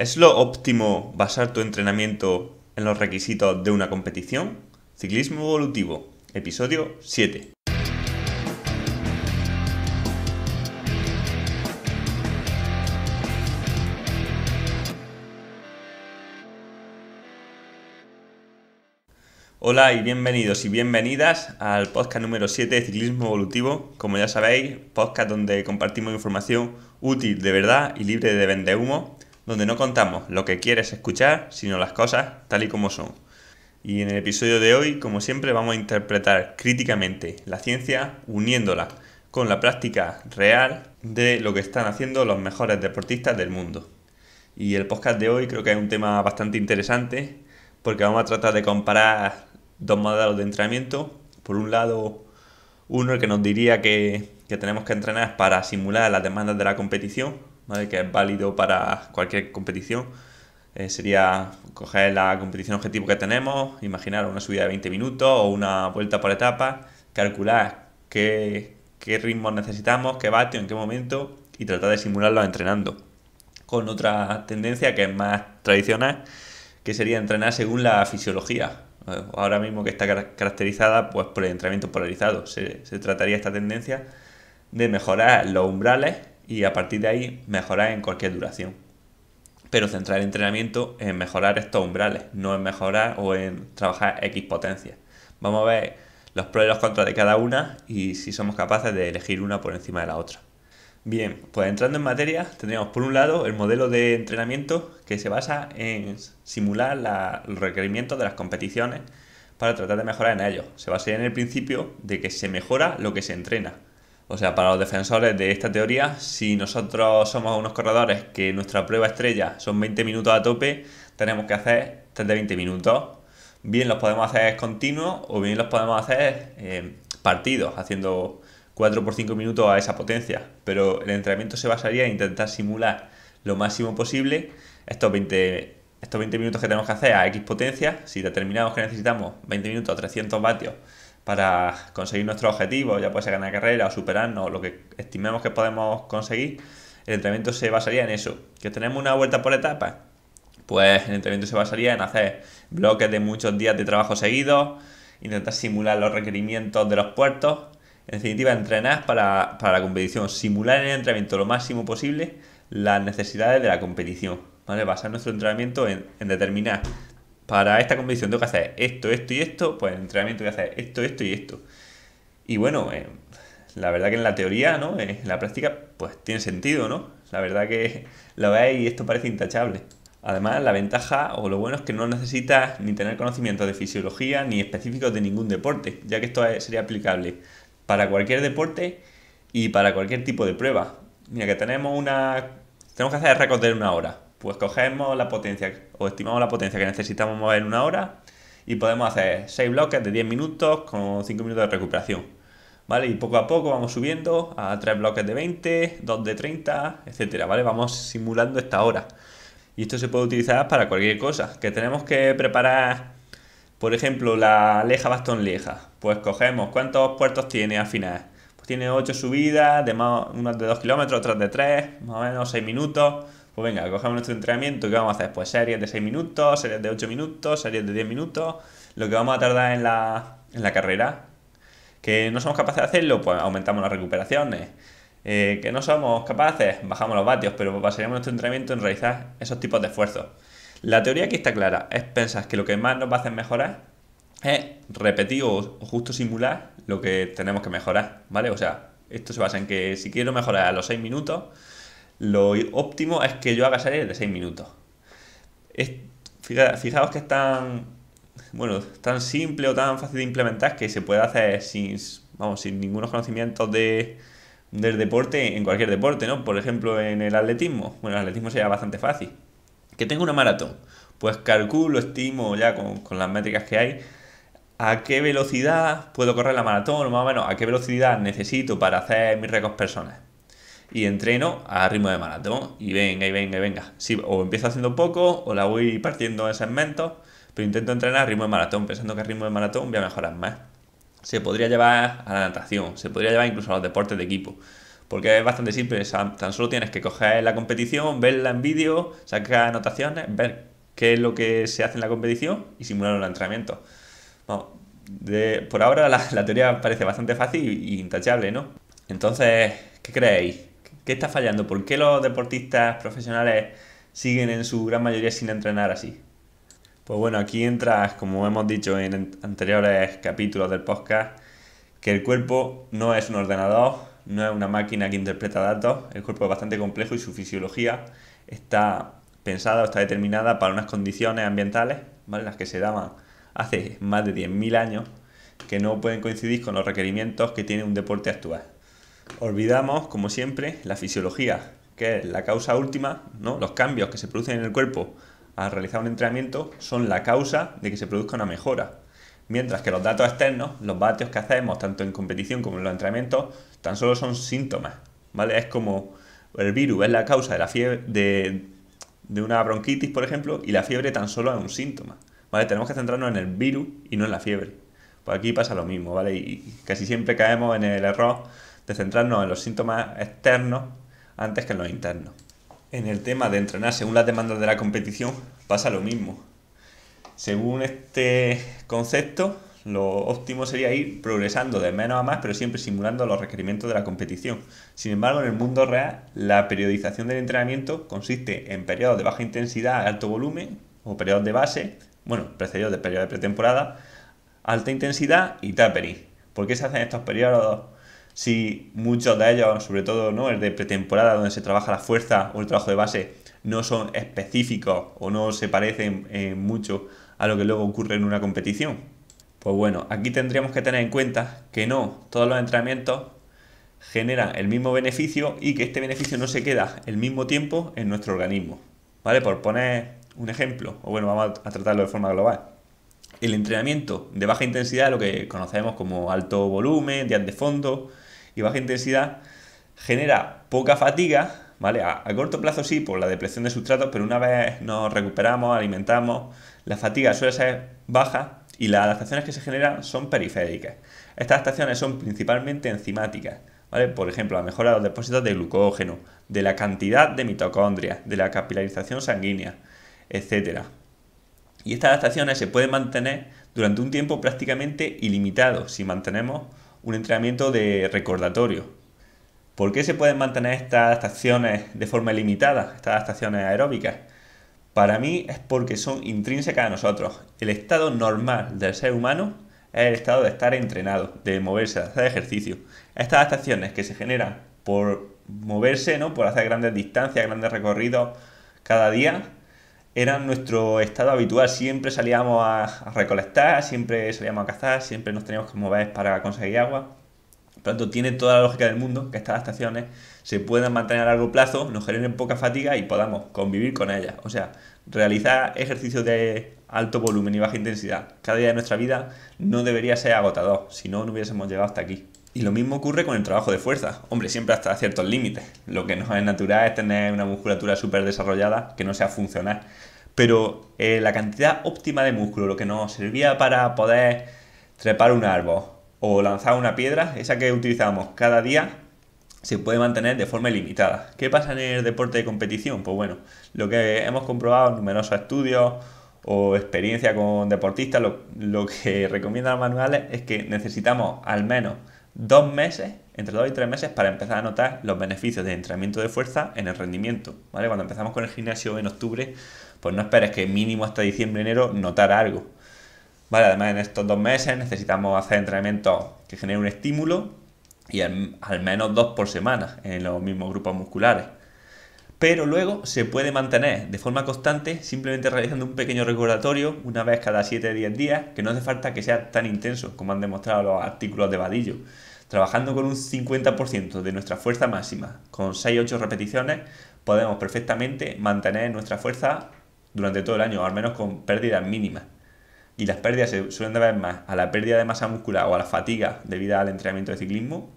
¿Es lo óptimo basar tu entrenamiento en los requisitos de una competición? Ciclismo evolutivo, episodio 7. Hola y bienvenidos y bienvenidas al podcast número 7 de Ciclismo Evolutivo. Como ya sabéis, podcast donde compartimos información útil de verdad y libre de humo donde no contamos lo que quieres escuchar, sino las cosas tal y como son. Y en el episodio de hoy, como siempre, vamos a interpretar críticamente la ciencia uniéndola con la práctica real de lo que están haciendo los mejores deportistas del mundo. Y el podcast de hoy creo que es un tema bastante interesante porque vamos a tratar de comparar dos modelos de entrenamiento. Por un lado, uno el que nos diría que, que tenemos que entrenar para simular las demandas de la competición, que es válido para cualquier competición. Eh, sería coger la competición objetivo que tenemos, imaginar una subida de 20 minutos o una vuelta por etapa, calcular qué, qué necesitamos, qué vatio, en qué momento y tratar de simularlo entrenando. Con otra tendencia que es más tradicional, que sería entrenar según la fisiología. Eh, ahora mismo que está caracterizada pues, por el entrenamiento polarizado. se trataría esta tendencia de mejorar los umbrales y a partir de ahí mejorar en cualquier duración. Pero centrar el entrenamiento en mejorar estos umbrales, no en mejorar o en trabajar X potencia. Vamos a ver los pros y los contras de cada una y si somos capaces de elegir una por encima de la otra. Bien, pues entrando en materia, tendríamos por un lado el modelo de entrenamiento que se basa en simular los requerimientos de las competiciones para tratar de mejorar en ellos. Se basa en el principio de que se mejora lo que se entrena. O sea, para los defensores de esta teoría, si nosotros somos unos corredores que nuestra prueba estrella son 20 minutos a tope, tenemos que hacer 30 20 minutos. Bien los podemos hacer continuos o bien los podemos hacer eh, partidos, haciendo 4 por 5 minutos a esa potencia. Pero el entrenamiento se basaría en intentar simular lo máximo posible estos 20, estos 20 minutos que tenemos que hacer a X potencia. Si determinamos que necesitamos 20 minutos a 300 vatios para conseguir nuestro objetivo, ya puede ser ganar carrera o superarnos, lo que estimemos que podemos conseguir, el entrenamiento se basaría en eso. Que tenemos una vuelta por etapa? pues el entrenamiento se basaría en hacer bloques de muchos días de trabajo seguidos, intentar simular los requerimientos de los puertos, en definitiva, entrenar para, la competición, simular en el entrenamiento lo máximo posible las necesidades de la competición. Basar nuestro entrenamiento en determinar para esta competición tengo que hacer esto, esto y esto, pues en entrenamiento tengo que hacer esto, esto y esto. Y bueno, eh, la verdad que en la teoría, ¿no? Eh, en la práctica, pues tiene sentido, ¿no? La verdad que lo veis y esto parece intachable. Además, la ventaja o lo bueno es que no necesitas ni tener conocimiento de fisiología ni específicos de ningún deporte, ya que esto sería aplicable para cualquier deporte y para cualquier tipo de prueba. Mira que tenemos una tenemos que hacer récords de una hora pues cogemos la potencia o estimamos la potencia que necesitamos mover en una hora y podemos hacer 6 bloques de 10 minutos con 5 minutos de recuperación. ¿Vale? Y poco a poco vamos subiendo a 3 bloques de 20, 2 de 30, etcétera, ¿vale? Vamos simulando esta hora. Y esto se puede utilizar para cualquier cosa. Que tenemos que preparar, por ejemplo, la leja bastón leja. Pues cogemos cuántos puertos tiene al final. Pues tiene 8 subidas, de más, unas de 2 kilómetros, otras de 3, más o menos 6 minutos pues venga, cogemos nuestro entrenamiento que vamos a hacer Pues series de 6 minutos, series de 8 minutos, series de 10 minutos, lo que vamos a tardar en la, carrera. Que no somos capaces de hacerlo, pues aumentamos las recuperaciones. Eh, que no somos capaces, bajamos los vatios, pero basaremos nuestro entrenamiento en realizar esos tipos de esfuerzos. La teoría aquí está clara, es pensar que lo que más nos va a hacer mejorar es repetir o justo simular lo que tenemos que mejorar, ¿vale? O sea, esto se basa en que si quiero mejorar a los 6 minutos, lo óptimo es que yo haga series de 6 minutos. fijaos que es tan, bueno, tan simple o tan fácil de implementar que se puede hacer sin, vamos, sin ningunos conocimientos de, del deporte en cualquier deporte, ¿no? Por ejemplo, en el atletismo. Bueno, el atletismo sería bastante fácil. Que tengo una maratón. Pues calculo, estimo ya con, las métricas que hay, a qué velocidad puedo correr la maratón, o más o menos a qué velocidad necesito para hacer mis récords personales y entreno a ritmo de maratón y venga y venga y venga. o empiezo haciendo poco o la voy partiendo en segmentos, pero intento entrenar a ritmo de maratón, pensando que a ritmo de maratón voy a mejorar más. Se podría llevar a la natación, se podría llevar incluso a los deportes de equipo, porque es bastante simple, tan solo tienes que coger la competición, verla en vídeo, sacar anotaciones, ver qué es lo que se hace en la competición y simular el entrenamiento por ahora la, teoría parece bastante fácil e intachable, ¿no? Entonces, ¿qué creéis? ¿Qué está fallando? ¿Por qué los deportistas profesionales siguen en su gran mayoría sin entrenar así? Pues bueno, aquí entras, como hemos dicho en anteriores capítulos del podcast, que el cuerpo no es un ordenador, no es una máquina que interpreta datos, el cuerpo es bastante complejo y su fisiología está pensada o está determinada para unas condiciones ambientales, ¿vale? las que se daban hace más de 10.000 años, que no pueden coincidir con los requerimientos que tiene un deporte actual olvidamos, como siempre, la fisiología, que es la causa última, ¿no? Los cambios que se producen en el cuerpo al realizar un entrenamiento son la causa de que se produzca una mejora. Mientras que los datos externos, los vatios que hacemos tanto en competición como en los entrenamientos, tan solo son síntomas, ¿vale? Es como el virus es la causa de la fiebre de, una bronquitis, por ejemplo, y la fiebre tan solo es un síntoma, ¿vale? Tenemos que centrarnos en el virus y no en la fiebre. Pues aquí pasa lo mismo, ¿vale? Y casi siempre caemos en el error de centrarnos en los síntomas externos antes que en los internos. En el tema de entrenar según las demandas de la competición pasa lo mismo. Según este concepto, lo óptimo sería ir progresando de menos a más, pero siempre simulando los requerimientos de la competición. Sin embargo, en el mundo real, la periodización del entrenamiento consiste en periodos de baja intensidad alto volumen, o periodos de base, bueno, precedidos de periodos de pretemporada, alta intensidad y tapering. ¿Por qué se hacen estos periodos si muchos de ellos, sobre todo ¿no? el de pretemporada donde se trabaja la fuerza o el trabajo de base, no son específicos o no se parecen eh, mucho a lo que luego ocurre en una competición. Pues bueno, aquí tendríamos que tener en cuenta que no todos los entrenamientos generan el mismo beneficio y que este beneficio no se queda el mismo tiempo en nuestro organismo. ¿Vale? Por poner un ejemplo, o bueno, vamos a tratarlo de forma global el entrenamiento de baja intensidad, lo que conocemos como alto volumen, días de fondo y baja intensidad, genera poca fatiga, ¿vale? A, corto plazo sí, por la depresión de sustratos, pero una vez nos recuperamos, alimentamos, la fatiga suele ser baja y las adaptaciones que se generan son periféricas. Estas adaptaciones son principalmente enzimáticas, ¿vale? Por ejemplo, la mejora de los depósitos de glucógeno, de la cantidad de mitocondrias, de la capilarización sanguínea, etcétera. Y estas adaptaciones se pueden mantener durante un tiempo prácticamente ilimitado si mantenemos un entrenamiento de recordatorio. ¿Por qué se pueden mantener estas adaptaciones de forma ilimitada, estas adaptaciones aeróbicas? Para mí es porque son intrínsecas a nosotros. El estado normal del ser humano es el estado de estar entrenado, de moverse, de hacer ejercicio. Estas adaptaciones que se generan por moverse, ¿no? por hacer grandes distancias, grandes recorridos cada día, era nuestro estado habitual. Siempre salíamos a, recolectar, siempre salíamos a cazar, siempre nos teníamos que mover para conseguir agua. Por tanto, tiene toda la lógica del mundo que estas estaciones se puedan mantener a largo plazo, nos generen poca fatiga y podamos convivir con ellas. O sea, realizar ejercicios de alto volumen y baja intensidad cada día de nuestra vida no debería ser agotador, si no, no hubiésemos llegado hasta aquí. Y lo mismo ocurre con el trabajo de fuerza. Hombre, siempre hasta ciertos límites. Lo que no es natural es tener una musculatura súper desarrollada que no sea funcional. Pero eh, la cantidad óptima de músculo, lo que nos servía para poder trepar un árbol o lanzar una piedra, esa que utilizamos cada día, se puede mantener de forma ilimitada. ¿Qué pasa en el deporte de competición? Pues bueno, lo que hemos comprobado en numerosos estudios o experiencia con deportistas, lo, lo que recomiendan los manuales es que necesitamos al menos dos meses, entre dos y tres meses, para empezar a notar los beneficios de entrenamiento de fuerza en el rendimiento. ¿vale? Cuando empezamos con el gimnasio en octubre, pues no esperes que mínimo hasta diciembre, enero, notar algo. ¿Vale? Además, en estos dos meses necesitamos hacer entrenamiento que genere un estímulo y al menos dos por semana en los mismos grupos musculares pero luego se puede mantener de forma constante simplemente realizando un pequeño recordatorio una vez cada 7 10 días, que no hace falta que sea tan intenso como han demostrado los artículos de Vadillo. Trabajando con un 50% de nuestra fuerza máxima, con 6-8 repeticiones, podemos perfectamente mantener nuestra fuerza durante todo el año, o al menos con pérdidas mínimas. Y las pérdidas se suelen deber más a la pérdida de masa muscular o a la fatiga debida al entrenamiento de ciclismo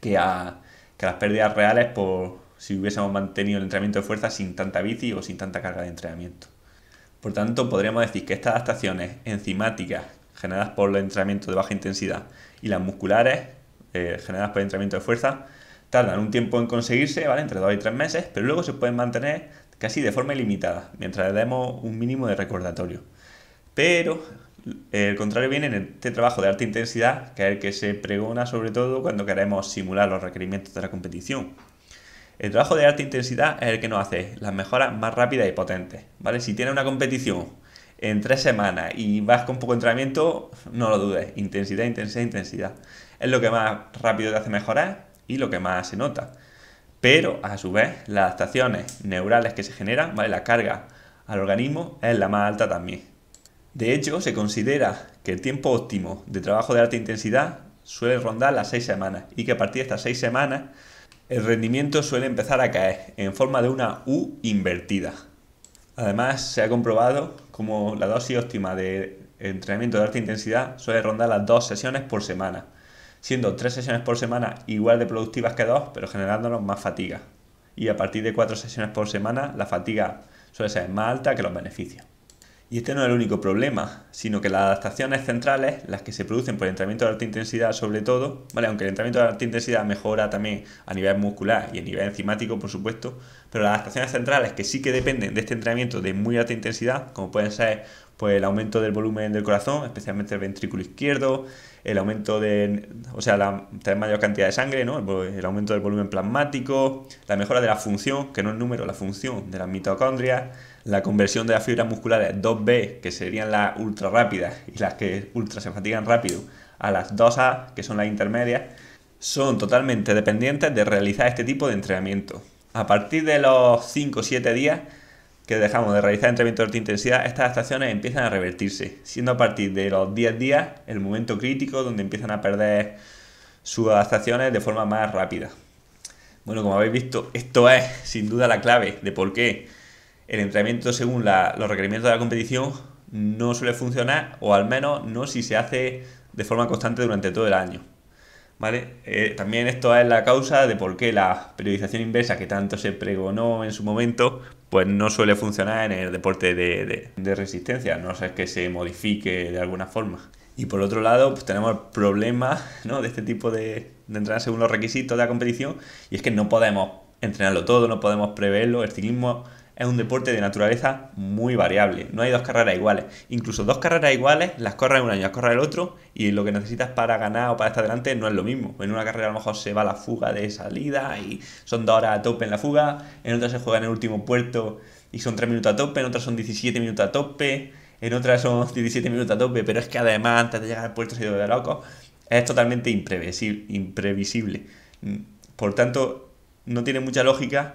que a, que a las pérdidas reales por si hubiésemos mantenido el entrenamiento de fuerza sin tanta bici o sin tanta carga de entrenamiento. Por tanto, podríamos decir que estas adaptaciones enzimáticas generadas por el entrenamiento de baja intensidad y las musculares eh, generadas por el entrenamiento de fuerza tardan un tiempo en conseguirse, ¿vale? entre 2 y 3 meses, pero luego se pueden mantener casi de forma ilimitada, mientras le demos un mínimo de recordatorio. Pero eh, el contrario viene en este trabajo de alta intensidad, que es el que se pregona sobre todo cuando queremos simular los requerimientos de la competición, el trabajo de alta intensidad es el que nos hace las mejoras más rápidas y potentes, ¿vale? Si tienes una competición en tres semanas y vas con poco entrenamiento, no lo dudes, intensidad, intensidad, intensidad. Es lo que más rápido te hace mejorar y lo que más se nota. Pero a su vez, las adaptaciones neurales que se generan, ¿vale? La carga al organismo es la más alta también. De hecho, se considera que el tiempo óptimo de trabajo de alta intensidad suele rondar las seis semanas y que a partir de estas seis semanas el rendimiento suele empezar a caer en forma de una U invertida. Además, se ha comprobado como la dosis óptima de entrenamiento de alta intensidad suele rondar las dos sesiones por semana, siendo tres sesiones por semana igual de productivas que dos, pero generándonos más fatiga. Y a partir de cuatro sesiones por semana, la fatiga suele ser más alta que los beneficios. Y este no es el único problema, sino que las adaptaciones centrales, las que se producen por el entrenamiento de alta intensidad sobre todo, ¿vale? aunque el entrenamiento de alta intensidad mejora también a nivel muscular y a nivel enzimático, por supuesto, pero las adaptaciones centrales que sí que dependen de este entrenamiento de muy alta intensidad, como pueden ser pues, el aumento del volumen del corazón, especialmente el ventrículo izquierdo, el aumento de, o sea, la tener mayor cantidad de sangre, ¿no? el, aumento del volumen plasmático, la mejora de la función, que no el número, la función de las mitocondrias, la conversión de las fibras musculares 2B, que serían las ultra rápidas y las que ultra se fatigan rápido, a las 2A, que son las intermedias, son totalmente dependientes de realizar este tipo de entrenamiento. A partir de los 5 o 7 días que dejamos de realizar entrenamiento de alta intensidad, estas adaptaciones empiezan a revertirse, siendo a partir de los 10 días el momento crítico donde empiezan a perder sus adaptaciones de forma más rápida. Bueno, como habéis visto, esto es sin duda la clave de por qué el entrenamiento según los requerimientos de la competición no suele funcionar, o al menos no si se hace de forma constante durante todo el año. ¿Vale? Eh, también esto es la causa de por qué la periodización inversa que tanto se pregonó en su momento, pues no suele funcionar en el deporte de, resistencia, no sé que se modifique de alguna forma. Y por otro lado, pues tenemos el problema de este tipo de, de entrenar según los requisitos de la competición, y es que no podemos entrenarlo todo, no podemos preverlo, el ciclismo es un deporte de naturaleza muy variable. No hay dos carreras iguales. Incluso dos carreras iguales, las corres un año, las corres el otro, y lo que necesitas para ganar o para estar delante no es lo mismo. En una carrera a lo mejor se va la fuga de salida y son dos horas a tope en la fuga, en otra se juega en el último puerto y son tres minutos a tope, en otra son 17 minutos a tope, en otra son 17 minutos a tope, pero es que además antes de llegar al puerto se ha ido de locos. Es totalmente imprevisible. imprevisible. Mm, por tanto, no tiene mucha lógica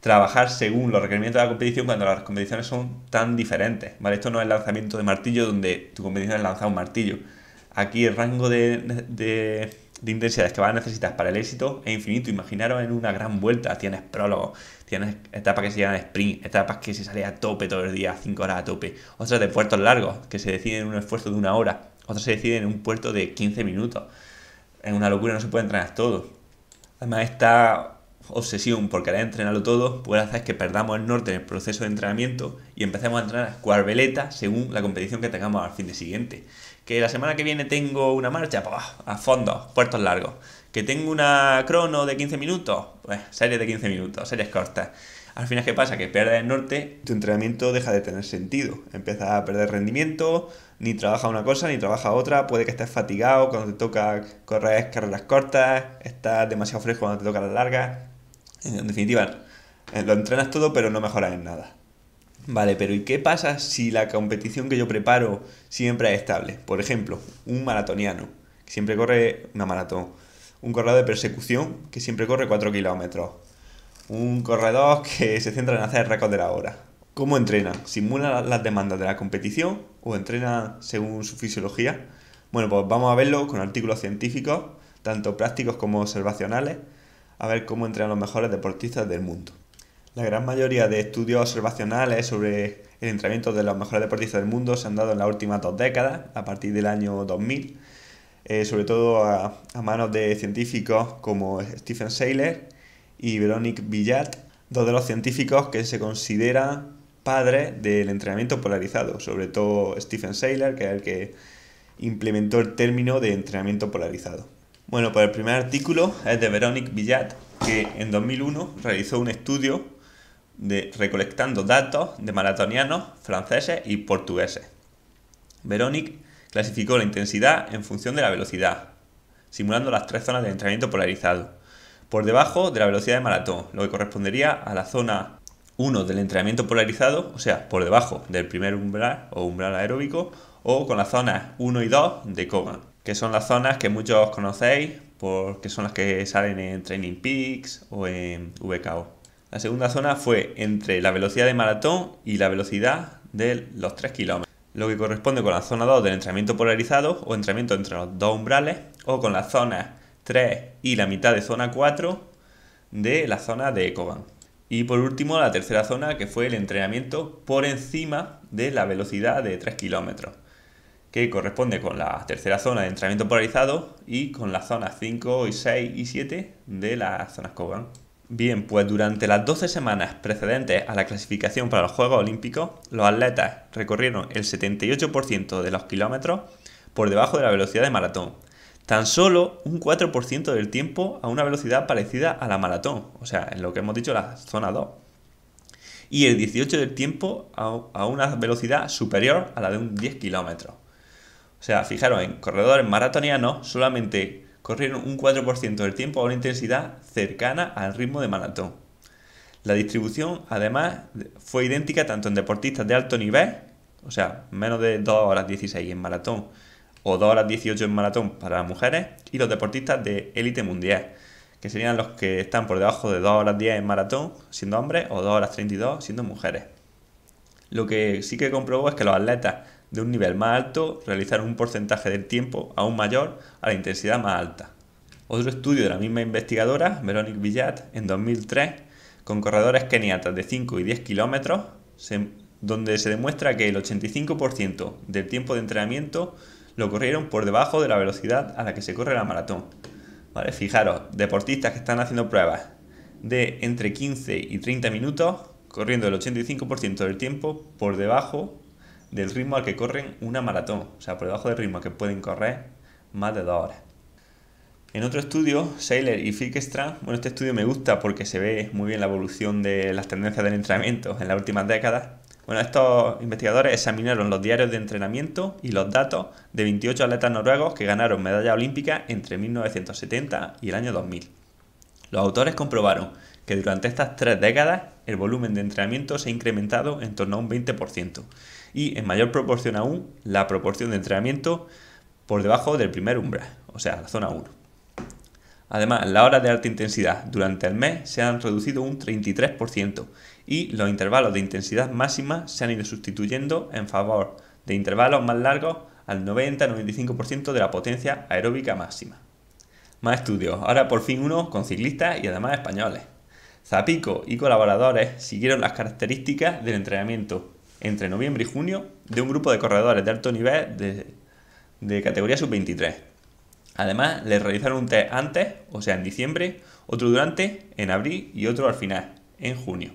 trabajar según los requerimientos de la competición cuando las competiciones son tan diferentes. ¿vale? Esto no es lanzamiento de martillo donde tu competición es lanzar un martillo. Aquí el rango de, intensidades que vas a necesitar para el éxito es infinito. Imaginaros en una gran vuelta, tienes prólogo, tienes etapas que se llaman sprint, etapas que se sale a tope todo el día, 5 horas a tope, otras de puertos largos que se deciden en un esfuerzo de una hora, otras se deciden en un puerto de 15 minutos. En una locura, no se puede entrenar todo. Además está obsesión por querer entrenarlo todo puede hacer que perdamos el norte en el proceso de entrenamiento y empecemos a entrenar cuarbeleta según la competición que tengamos al fin de siguiente. Que la semana que viene tengo una marcha, pues, a fondo, puertos largos. Que tengo una crono de 15 minutos, pues series de 15 minutos, series cortas. Al final, ¿qué pasa? Que pierdes el norte, tu entrenamiento deja de tener sentido. Empiezas a perder rendimiento, ni trabaja una cosa, ni trabaja otra. Puede que estés fatigado cuando te toca correr carreras cortas, estás demasiado fresco cuando te toca las largas. En definitiva, eh, lo entrenas todo pero no mejoras en nada. Vale, pero ¿y qué pasa si la competición que yo preparo siempre es estable? Por ejemplo, un maratoniano, que siempre corre una maratón. Un corredor de persecución, que siempre corre 4 kilómetros. Un corredor que se centra en hacer récords de la hora. ¿Cómo entrenan? ¿Simulan las demandas de la competición o entrenan según su fisiología? Bueno, pues vamos a verlo con artículos científicos, tanto prácticos como observacionales, a ver cómo entrenan los mejores deportistas del mundo. La gran mayoría de estudios observacionales sobre el entrenamiento de los mejores deportistas del mundo se han dado en las últimas dos décadas, a partir del año 2000, eh, sobre todo a, manos de científicos como Stephen Saylor y Veronique Villard, dos de los científicos que se consideran padres del entrenamiento polarizado, sobre todo Stephen Saylor, que es el que implementó el término de entrenamiento polarizado. Bueno, pues el primer artículo es de Veronique Villat, que en 2001 realizó un estudio de, recolectando datos de maratonianos franceses y portugueses. Veronique clasificó la intensidad en función de la velocidad, simulando las tres zonas de entrenamiento polarizado, por debajo de la velocidad de maratón, lo que correspondería a la zona 1 del entrenamiento polarizado, o sea, por debajo del primer umbral o umbral aeróbico, o con las zonas 1 y 2 de Kogan que son las zonas que muchos conocéis porque son las que salen en Training Peaks o en VKO. La segunda zona fue entre la velocidad de maratón y la velocidad de los 3 km, lo que corresponde con la zona 2 del entrenamiento polarizado o entrenamiento entre los dos umbrales o con la zona 3 y la mitad de zona 4 de la zona de Ecoban. Y por último, la tercera zona que fue el entrenamiento por encima de la velocidad de 3 kilómetros que corresponde con la tercera zona de entrenamiento polarizado y con las zonas 5 y 6 y 7 de las zonas Kogan. Bien, pues durante las 12 semanas precedentes a la clasificación para los Juegos Olímpicos, los atletas recorrieron el 78% de los kilómetros por debajo de la velocidad de maratón. Tan solo un 4% del tiempo a una velocidad parecida a la maratón, o sea, en lo que hemos dicho la zona 2. Y el 18% del tiempo a una velocidad superior a la de un 10 kilómetros. O sea, fijaros, en corredores maratonianos solamente corrieron un 4% del tiempo a una intensidad cercana al ritmo de maratón. La distribución, además, fue idéntica tanto en deportistas de alto nivel, o sea, menos de 2 horas 16 en maratón o 2 horas 18 en maratón para las mujeres, y los deportistas de élite mundial, que serían los que están por debajo de 2 horas 10 en maratón siendo hombres o 2 horas 32 siendo mujeres. Lo que sí que comprobó es que los atletas de un nivel más alto realizaron un porcentaje del tiempo aún mayor a la intensidad más alta. Otro estudio de la misma investigadora, Veronique Villat, en 2003, con corredores keniatas de 5 y 10 kilómetros, donde se demuestra que el 85% del tiempo de entrenamiento lo corrieron por debajo de la velocidad a la que se corre la maratón. ¿Vale? Fijaros, deportistas que están haciendo pruebas de entre 15 y 30 minutos, corriendo el 85% del tiempo por debajo del ritmo al que corren una maratón, o sea, por debajo del ritmo que pueden correr más de dos horas. En otro estudio, sailor y Fickstrand, bueno, este estudio me gusta porque se ve muy bien la evolución de las tendencias del entrenamiento en las últimas décadas. Bueno, estos investigadores examinaron los diarios de entrenamiento y los datos de 28 atletas noruegos que ganaron medalla olímpica entre 1970 y el año 2000. Los autores comprobaron que durante estas tres décadas el volumen de entrenamiento se ha incrementado en torno a un 20%, y en mayor proporción aún la proporción de entrenamiento por debajo del primer umbral, o sea, la zona 1. Además, las horas de alta intensidad durante el mes se han reducido un 33% y los intervalos de intensidad máxima se han ido sustituyendo en favor de intervalos más largos al 90-95% de la potencia aeróbica máxima. Más estudios, ahora por fin uno con ciclistas y además españoles. Zapico y colaboradores siguieron las características del entrenamiento entre noviembre y junio de un grupo de corredores de alto nivel de, de categoría sub-23. Además, les realizaron un test antes, o sea, en diciembre, otro durante, en abril y otro al final, en junio.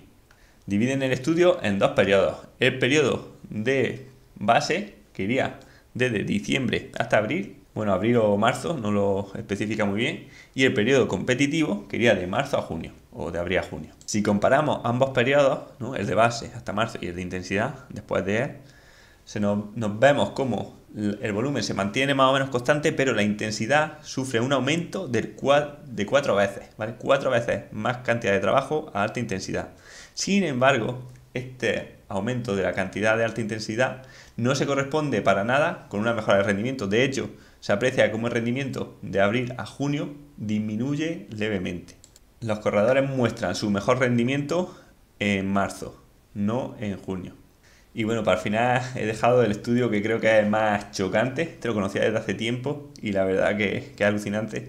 Dividen el estudio en dos periodos. El periodo de base, que iría desde diciembre hasta abril, bueno, abril o marzo, no lo especifica muy bien, y el periodo competitivo que iría de marzo a junio, o de abril a junio. Si comparamos ambos periodos, el de base hasta marzo y el de intensidad después de él, nos, vemos como el volumen se mantiene más o menos constante, pero la intensidad sufre un aumento del de cuatro veces, Cuatro veces más cantidad de trabajo a alta intensidad. Sin embargo, este aumento de la cantidad de alta intensidad no se corresponde para nada con una mejora de rendimiento. De hecho, se aprecia como el rendimiento de abril a junio disminuye levemente. Los corredores muestran su mejor rendimiento en marzo, no en junio. Y bueno, para el final he dejado el estudio que creo que es más chocante, te este lo conocía desde hace tiempo y la verdad que, que es alucinante.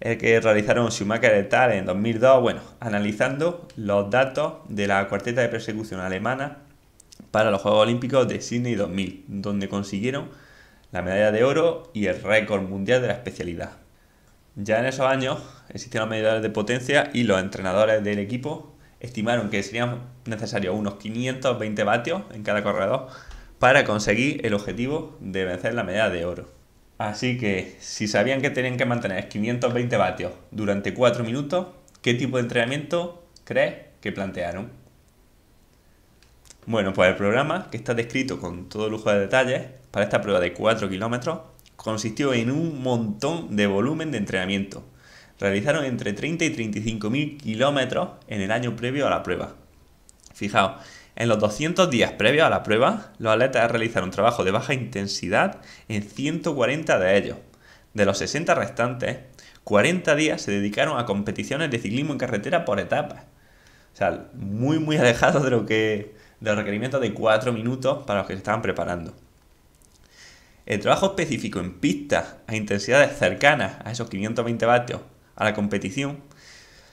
El que realizaron Schumacher et Tal en 2002, bueno, analizando los datos de la cuarteta de persecución alemana para los Juegos Olímpicos de Sydney 2000, donde consiguieron la medalla de oro y el récord mundial de la especialidad. Ya en esos años los medidores de potencia y los entrenadores del equipo estimaron que serían necesarios unos 520 vatios en cada corredor para conseguir el objetivo de vencer la medalla de oro. Así que si sabían que tenían que mantener 520 vatios durante 4 minutos, ¿qué tipo de entrenamiento crees que plantearon? Bueno, pues el programa, que está descrito con todo lujo de detalles, para esta prueba de 4 kilómetros consistió en un montón de volumen de entrenamiento. Realizaron entre 30 y 35 mil kilómetros en el año previo a la prueba. Fijaos, en los 200 días previos a la prueba, los atletas realizaron trabajo de baja intensidad en 140 de ellos. De los 60 restantes, 40 días se dedicaron a competiciones de ciclismo en carretera por etapas. O sea, muy muy alejado de lo que de los requerimientos de 4 minutos para los que se estaban preparando. El trabajo específico en pistas a intensidades cercanas a esos 520 vatios a la competición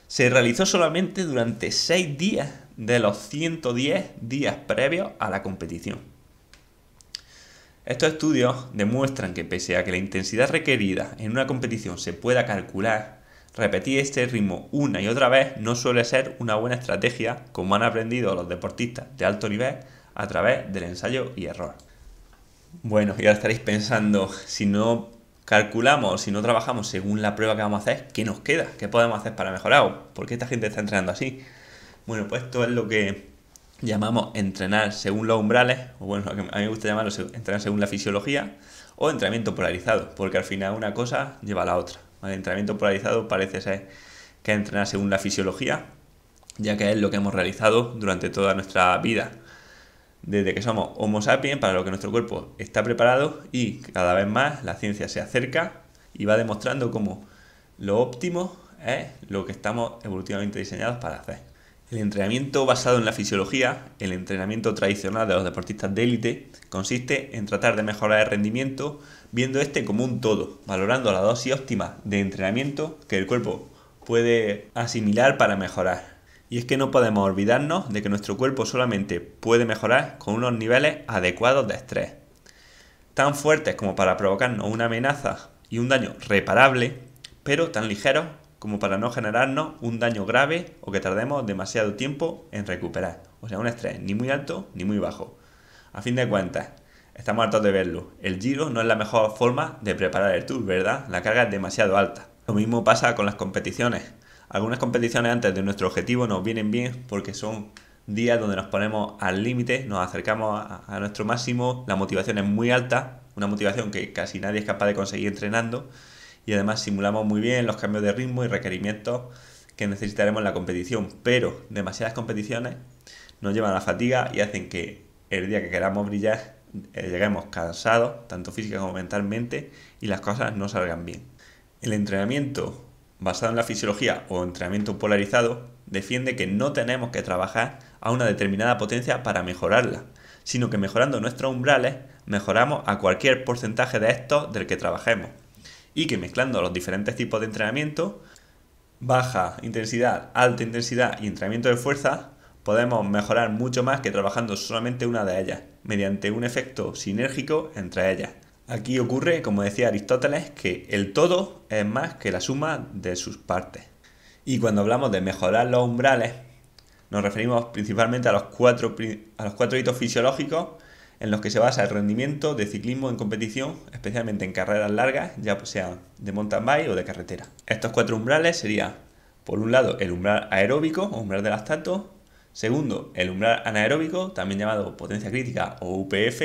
se realizó solamente durante 6 días de los 110 días previos a la competición. Estos estudios demuestran que pese a que la intensidad requerida en una competición se pueda calcular, repetir este ritmo una y otra vez no suele ser una buena estrategia como han aprendido los deportistas de alto nivel a través del ensayo y error. Bueno, y ahora estaréis pensando, si no calculamos, si no trabajamos según la prueba que vamos a hacer, ¿qué nos queda? ¿Qué podemos hacer para mejorar? ¿Por qué esta gente está entrenando así? Bueno, pues esto es lo que llamamos entrenar según los umbrales, o bueno, a mí me gusta llamarlo entrenar según la fisiología, o entrenamiento polarizado, porque al final una cosa lleva a la otra. El entrenamiento polarizado parece ser que es entrenar según la fisiología, ya que es lo que hemos realizado durante toda nuestra vida desde que somos Homo sapiens, para lo que nuestro cuerpo está preparado y cada vez más la ciencia se acerca y va demostrando cómo lo óptimo es lo que estamos evolutivamente diseñados para hacer. El entrenamiento basado en la fisiología, el entrenamiento tradicional de los deportistas de élite, consiste en tratar de mejorar el rendimiento viendo este como un todo, valorando la dosis óptima de entrenamiento que el cuerpo puede asimilar para mejorar. Y es que no podemos olvidarnos de que nuestro cuerpo solamente puede mejorar con unos niveles adecuados de estrés. Tan fuertes como para provocarnos una amenaza y un daño reparable, pero tan ligeros como para no generarnos un daño grave o que tardemos demasiado tiempo en recuperar. O sea, un estrés ni muy alto ni muy bajo. A fin de cuentas, estamos hartos de verlo. El giro no es la mejor forma de preparar el tour, ¿verdad? La carga es demasiado alta. Lo mismo pasa con las competiciones. Algunas competiciones antes de nuestro objetivo nos vienen bien porque son días donde nos ponemos al límite, nos acercamos a, nuestro máximo, la motivación es muy alta, una motivación que casi nadie es capaz de conseguir entrenando y además simulamos muy bien los cambios de ritmo y requerimientos que necesitaremos en la competición, pero demasiadas competiciones nos llevan a la fatiga y hacen que el día que queramos brillar eh, lleguemos cansados, tanto física como mentalmente, y las cosas no salgan bien. El entrenamiento basado en la fisiología o entrenamiento polarizado, defiende que no tenemos que trabajar a una determinada potencia para mejorarla, sino que mejorando nuestros umbrales mejoramos a cualquier porcentaje de estos del que trabajemos. Y que mezclando los diferentes tipos de entrenamiento, baja intensidad, alta intensidad y entrenamiento de fuerza, podemos mejorar mucho más que trabajando solamente una de ellas, mediante un efecto sinérgico entre ellas. Aquí ocurre, como decía Aristóteles, que el todo es más que la suma de sus partes. Y cuando hablamos de mejorar los umbrales, nos referimos principalmente a los cuatro, a los cuatro hitos fisiológicos en los que se basa el rendimiento de ciclismo en competición, especialmente en carreras largas, ya pues sea de mountain bike o de carretera. Estos cuatro umbrales serían, por un lado, el umbral aeróbico o umbral de lactato, segundo, el umbral anaeróbico, también llamado potencia crítica o UPF,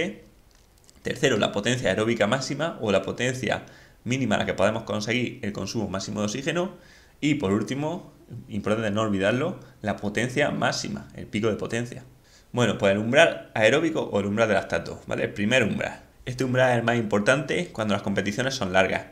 Tercero, la potencia aeróbica máxima o la potencia mínima a la que podemos conseguir el consumo máximo de oxígeno. Y por último, importante no olvidarlo, la potencia máxima, el pico de potencia. Bueno, pues el umbral aeróbico o el umbral de lactato, ¿vale? El primer umbral. Este umbral es el más importante cuando las competiciones son largas.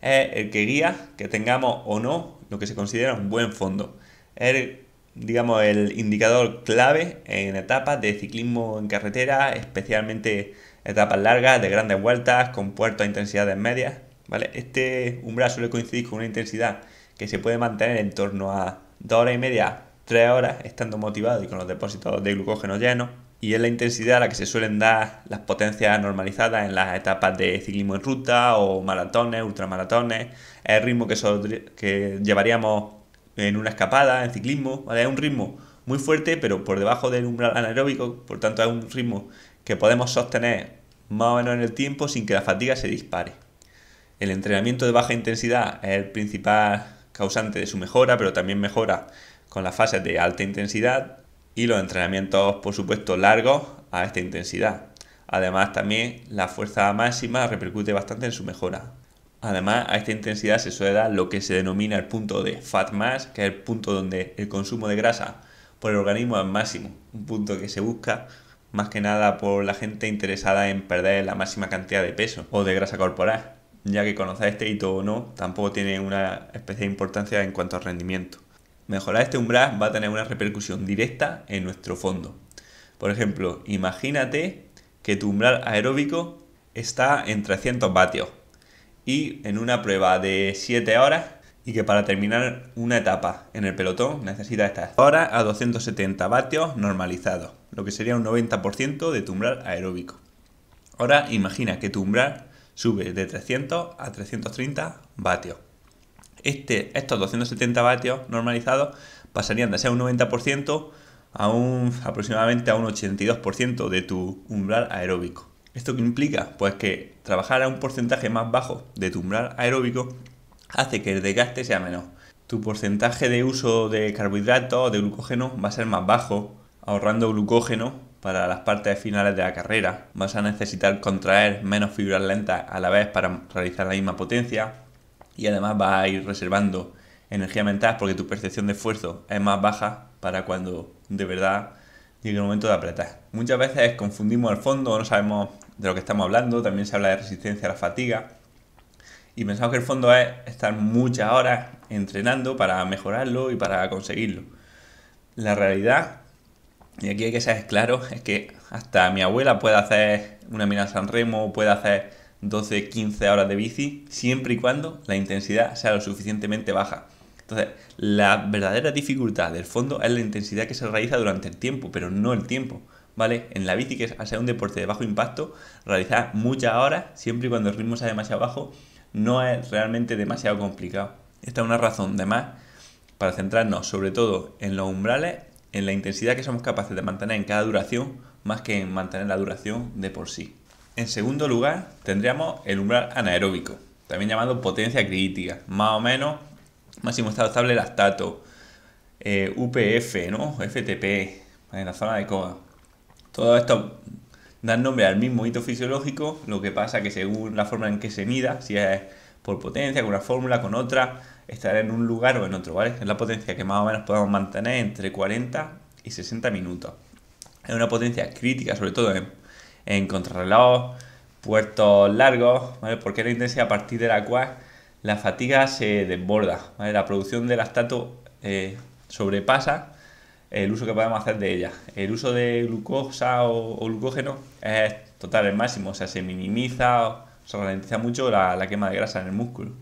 Es el que guía que tengamos o no lo que se considera un buen fondo. Es, digamos, el indicador clave en etapas de ciclismo en carretera, especialmente etapas largas, de grandes vueltas, con puertos a intensidades medias. ¿vale? Este umbral suele coincidir con una intensidad que se puede mantener en torno a 2 horas y media, 3 horas, estando motivado y con los depósitos de glucógeno llenos. Y es la intensidad a la que se suelen dar las potencias normalizadas en las etapas de ciclismo en ruta o maratones, ultramaratones. Es el ritmo que, que llevaríamos en una escapada, en ciclismo. ¿vale? Es un ritmo muy fuerte, pero por debajo del umbral anaeróbico, por tanto es un ritmo que podemos sostener más o menos en el tiempo sin que la fatiga se dispare. El entrenamiento de baja intensidad es el principal causante de su mejora, pero también mejora con las fases de alta intensidad y los entrenamientos, por supuesto, largos a esta intensidad. Además, también la fuerza máxima repercute bastante en su mejora. Además, a esta intensidad se suele dar lo que se denomina el punto de fat más, que es el punto donde el consumo de grasa por el organismo es máximo, un punto que se busca más que nada por la gente interesada en perder la máxima cantidad de peso o de grasa corporal, ya que conocer este hito o no tampoco tiene una especial importancia en cuanto al rendimiento. Mejorar este umbral va a tener una repercusión directa en nuestro fondo. Por ejemplo, imagínate que tu umbral aeróbico está en 300 vatios y en una prueba de 7 horas y que para terminar una etapa en el pelotón necesita estar ahora a 270 vatios normalizados, lo que sería un 90% de tu umbral aeróbico. Ahora imagina que tu umbral sube de 300 a 330 vatios. Este, estos 270 vatios normalizados pasarían de ser un 90% a un, aproximadamente a un 82% de tu umbral aeróbico. ¿Esto qué implica? Pues que trabajar a un porcentaje más bajo de tu umbral aeróbico hace que el desgaste sea menor. Tu porcentaje de uso de carbohidratos o de glucógeno va a ser más bajo, ahorrando glucógeno para las partes finales de la carrera. Vas a necesitar contraer menos fibras lentas a la vez para realizar la misma potencia y además vas a ir reservando energía mental porque tu percepción de esfuerzo es más baja para cuando de verdad llegue el momento de apretar. Muchas veces confundimos el fondo, no sabemos de lo que estamos hablando, también se habla de resistencia a la fatiga y pensamos que el fondo es estar muchas horas entrenando para mejorarlo y para conseguirlo. La realidad, y aquí hay que ser claro, es que hasta mi abuela puede hacer una mina San Remo, puede hacer 12, 15 horas de bici, siempre y cuando la intensidad sea lo suficientemente baja. Entonces, la verdadera dificultad del fondo es la intensidad que se realiza durante el tiempo, pero no el tiempo. ¿Vale? En la bici, que es hacer un deporte de bajo impacto, realizar muchas horas, siempre y cuando el ritmo sea demasiado bajo, no es realmente demasiado complicado. Esta es una razón de más para centrarnos sobre todo en los umbrales, en la intensidad que somos capaces de mantener en cada duración, más que en mantener la duración de por sí. En segundo lugar, tendríamos el umbral anaeróbico, también llamado potencia crítica, más o menos máximo estado estable lactato, eh, UPF, ¿no? FTP, en la zona de COA. Todo esto, dan nombre al mismo hito fisiológico, lo que pasa que según la forma en que se mida, si es por potencia, con una fórmula, con otra, estará en un lugar o en otro, ¿vale? Es la potencia que más o menos podemos mantener entre 40 y 60 minutos. Es una potencia crítica, sobre todo en, en contrarreloj, puertos largos, Porque es la intensidad a partir de la cual la fatiga se desborda, La producción de lactato eh, sobrepasa el uso que podemos hacer de ella. El uso de glucosa o, glucógeno es total, el máximo, o sea, se minimiza, o se ralentiza mucho la, quema de grasa en el músculo.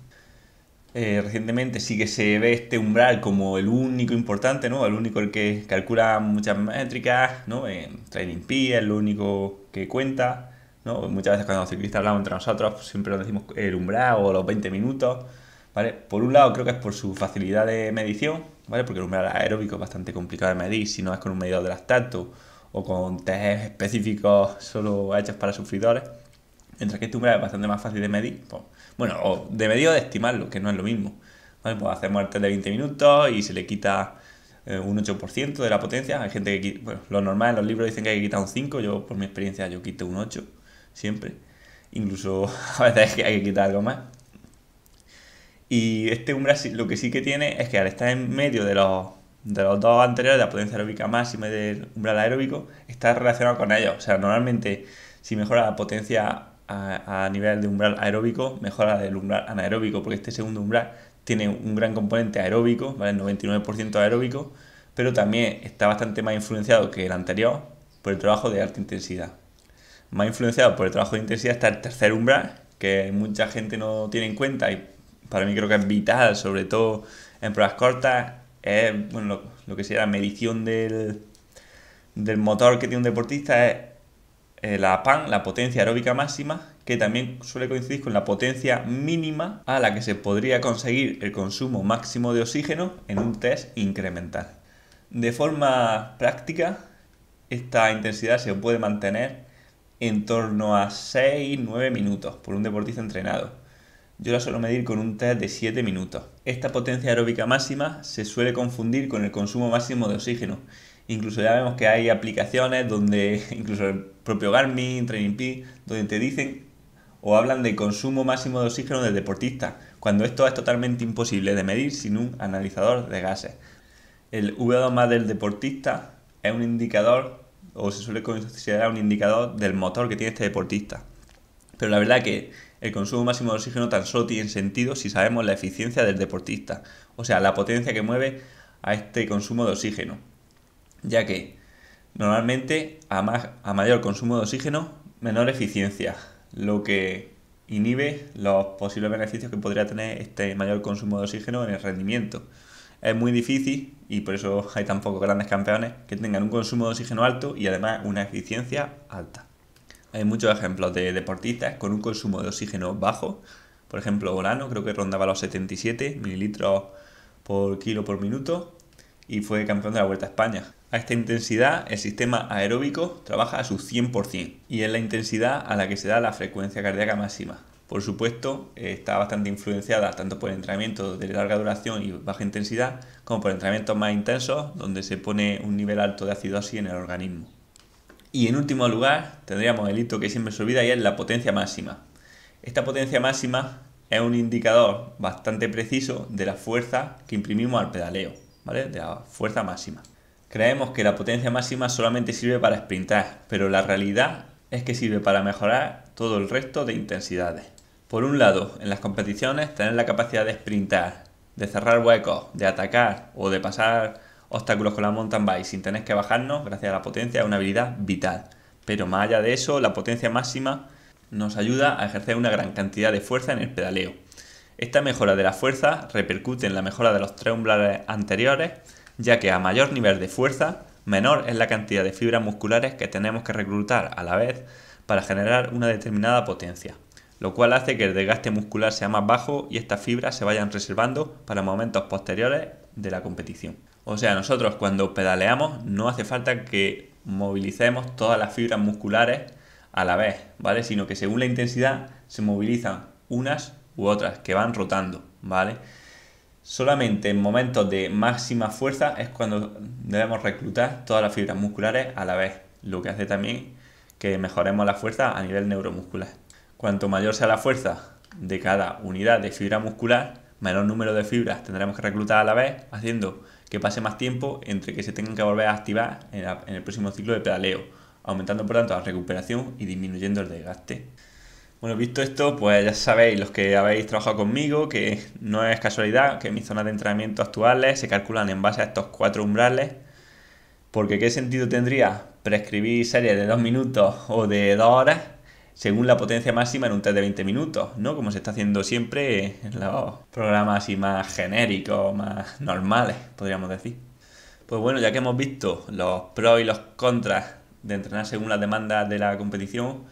Eh, recientemente sí que se ve este umbral como el único importante, ¿no? El único el que calcula muchas métricas, ¿no? en Training P es lo único que cuenta, Muchas veces cuando los ciclistas hablamos entre nosotros pues siempre nos decimos el umbral o los 20 minutos, ¿vale? Por un lado creo que es por su facilidad de medición, ¿vale? Porque el umbral aeróbico es bastante complicado de medir si no es con un medidor de lactato o con test específicos solo hechos para sufridores. Mientras que este umbral es bastante más fácil de medir, pues, bueno, o de medir o de estimarlo, que no es lo mismo. Pues hacemos el test de 20 minutos y se le quita eh, un 8% de la potencia. Hay gente que, lo normal en los libros dicen que hay que quitar un 5, yo por mi experiencia yo quito un 8 siempre. Incluso a veces hay que quitar algo más. Y este umbral lo que sí que tiene es que al estar en medio de los, dos anteriores, la potencia aeróbica máxima y del umbral aeróbico, está relacionado con ellos. O sea, normalmente si mejora la potencia a, nivel de umbral aeróbico, mejora la del umbral anaeróbico, porque este segundo umbral tiene un gran componente aeróbico, ¿vale? El 99% aeróbico, pero también está bastante más influenciado que el anterior por el trabajo de alta intensidad. Más influenciado por el trabajo de intensidad está el tercer umbral, que mucha gente no tiene en cuenta y para mí creo que es vital, sobre todo en pruebas cortas, lo, que sea la medición del, del motor que tiene un deportista, es eh, la PAN, la potencia aeróbica máxima, que también suele coincidir con la potencia mínima a la que se podría conseguir el consumo máximo de oxígeno en un test incremental. De forma práctica, esta intensidad se puede mantener en torno a 6-9 minutos por un deportista entrenado yo la suelo medir con un test de 7 minutos. Esta potencia aeróbica máxima se suele confundir con el consumo máximo de oxígeno. Incluso ya vemos que hay aplicaciones donde, incluso el propio Garmin, Peak donde te dicen o hablan del consumo máximo de oxígeno del deportista, cuando esto es totalmente imposible de medir sin un analizador de gases. El VO2 más del deportista es un indicador, o se suele considerar un indicador del motor que tiene este deportista. Pero la verdad que el consumo máximo de oxígeno tan solo tiene sentido si sabemos la eficiencia del deportista, o sea, la potencia que mueve a este consumo de oxígeno, ya que normalmente a, mayor consumo de oxígeno, menor eficiencia, lo que inhibe los posibles beneficios que podría tener este mayor consumo de oxígeno en el rendimiento. Es muy difícil, y por eso hay tan pocos grandes campeones, que tengan un consumo de oxígeno alto y además una eficiencia alta. Hay muchos ejemplos de deportistas con un consumo de oxígeno bajo. Por ejemplo, Orano creo que rondaba los 77 mililitros por kilo por minuto y fue campeón de la Vuelta a España. A esta intensidad el sistema aeróbico trabaja a su 100% y es la intensidad a la que se da la frecuencia cardíaca máxima. Por supuesto, está bastante influenciada tanto por entrenamiento de larga duración y baja intensidad como por entrenamientos más intensos donde se pone un nivel alto de ácido así en el organismo. Y en último lugar, tendríamos el hito que siempre se olvida y es la potencia máxima. Esta potencia máxima es un indicador bastante preciso de la fuerza que imprimimos al pedaleo, ¿vale? De la fuerza máxima. Creemos que la potencia máxima solamente sirve para sprintar, pero la realidad es que sirve para mejorar todo el resto de intensidades. Por un lado, en las competiciones, tener la capacidad de sprintar, de cerrar huecos, de atacar o de pasar obstáculos con la mountain bike sin tener que bajarnos, gracias a la potencia, es una habilidad vital. Pero más allá de eso, la potencia máxima nos ayuda a ejercer una gran cantidad de fuerza en el pedaleo. Esta mejora de la fuerza repercute en la mejora de los tres umbrales anteriores, ya que a mayor nivel de fuerza, menor es la cantidad de fibras musculares que tenemos que reclutar a la vez para generar una determinada potencia, lo cual hace que el desgaste muscular sea más bajo y estas fibras se vayan reservando para momentos posteriores de la competición. O sea, nosotros cuando pedaleamos no hace falta que movilicemos todas las fibras musculares a la vez, ¿vale? Sino que según la intensidad se movilizan unas u otras, que van rotando, ¿vale? Solamente en momentos de máxima fuerza es cuando debemos reclutar todas las fibras musculares a la vez, lo que hace también que mejoremos la fuerza a nivel neuromuscular. Cuanto mayor sea la fuerza de cada unidad de fibra muscular, menor número de fibras tendremos que reclutar a la vez, haciendo que pase más tiempo entre que se tengan que volver a activar en, el próximo ciclo de pedaleo, aumentando por tanto la recuperación y disminuyendo el desgaste. Bueno, visto esto, pues ya sabéis, los que habéis trabajado conmigo, que no es casualidad que mis zonas de entrenamiento actuales se calculan en base a estos cuatro umbrales, porque ¿qué sentido tendría prescribir series de dos minutos o de dos horas según la potencia máxima en un test de 20 minutos, ¿no? Como se está haciendo siempre en los programas así más genéricos, más normales, podríamos decir. Pues bueno, ya que hemos visto los pros y los contras de entrenar según las demandas de la competición,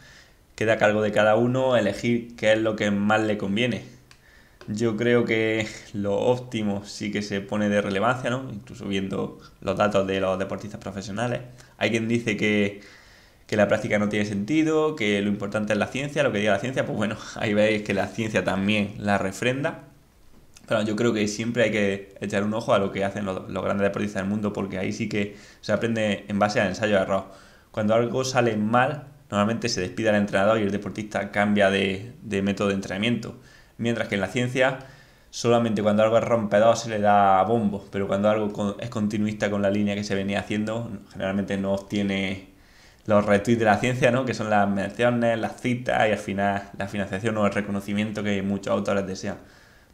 queda a cargo de cada uno elegir qué es lo que más le conviene. Yo creo que lo óptimo sí que se pone de relevancia, ¿no? Incluso viendo los datos de los deportistas profesionales. Hay quien dice que que la práctica no tiene sentido, que lo importante es la ciencia, lo que diga la ciencia, pues bueno, ahí veis que la ciencia también la refrenda. Pero yo creo que siempre hay que echar un ojo a lo que hacen los, grandes deportistas del mundo, porque ahí sí que se aprende en base a ensayo de error. Cuando algo sale mal, normalmente se despide al entrenador y el deportista cambia de, método de entrenamiento. Mientras que en la ciencia solamente cuando algo es rompedor se le da bombo, pero cuando algo es continuista con la línea que se venía haciendo, generalmente no obtiene los retweets de la ciencia, ¿no? Que son las menciones, las citas y al final la financiación o el reconocimiento que muchos autores desean.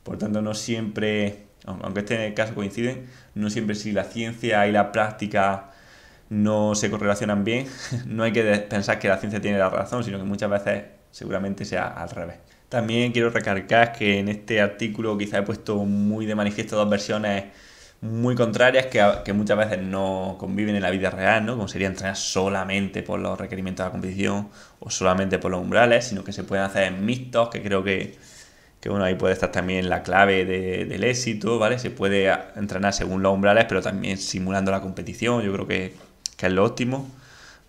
Por tanto, no siempre, aunque en este caso coinciden, no siempre si la ciencia y la práctica no se correlacionan bien, no hay que pensar que la ciencia tiene la razón, sino que muchas veces seguramente sea al revés. También quiero recalcar que en este artículo quizá he puesto muy de manifiesto dos versiones muy contrarias que, muchas veces no conviven en la vida real, ¿no? Como sería entrenar solamente por los requerimientos de la competición o solamente por los umbrales, sino que se pueden hacer en mixtos, que creo que, que bueno, ahí puede estar también la clave del éxito, ¿vale? Se puede entrenar según los umbrales, pero también simulando la competición, yo creo que, es lo óptimo.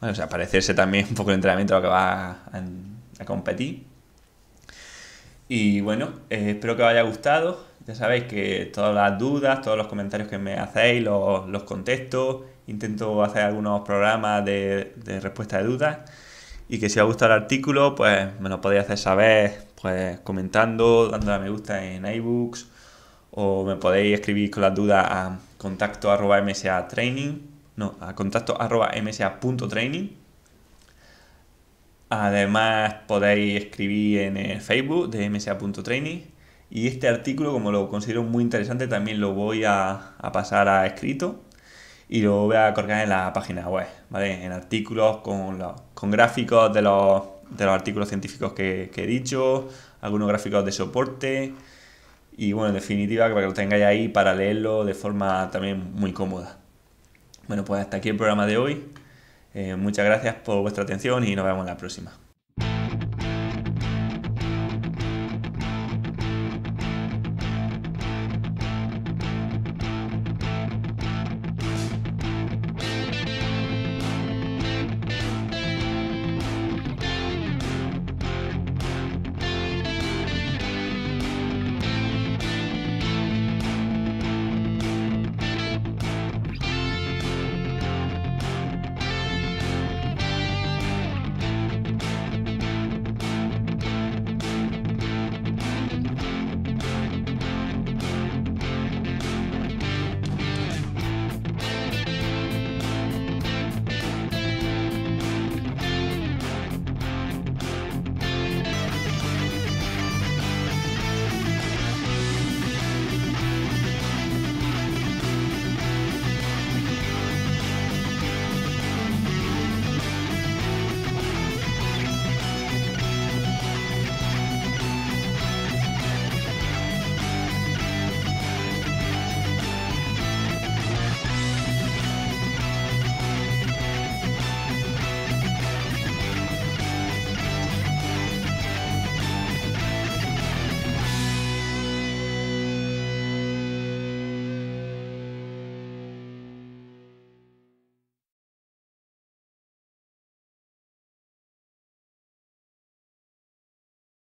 Bueno, o sea, parecerse también un poco el entrenamiento a lo que va a, competir. Y bueno, eh, espero que os haya gustado. Ya sabéis que todas las dudas, todos los comentarios que me hacéis los, los contesto. Intento hacer algunos programas de, respuesta de dudas. Y que si os ha gustado el artículo, pues me lo podéis hacer saber pues comentando, dándole a me gusta en iBooks o me podéis escribir con las dudas a contacto no, a Además podéis escribir en el Facebook de msa.training y este artículo, como lo considero muy interesante, también lo voy a, pasar a escrito y lo voy a colgar en la página web, ¿vale? En artículos con, con gráficos de los, de los artículos científicos que, he dicho, algunos gráficos de soporte y, bueno, en definitiva, para que lo tengáis ahí para leerlo de forma también muy cómoda. Bueno, pues hasta aquí el programa de hoy. Eh, muchas gracias por vuestra atención y nos vemos en la próxima.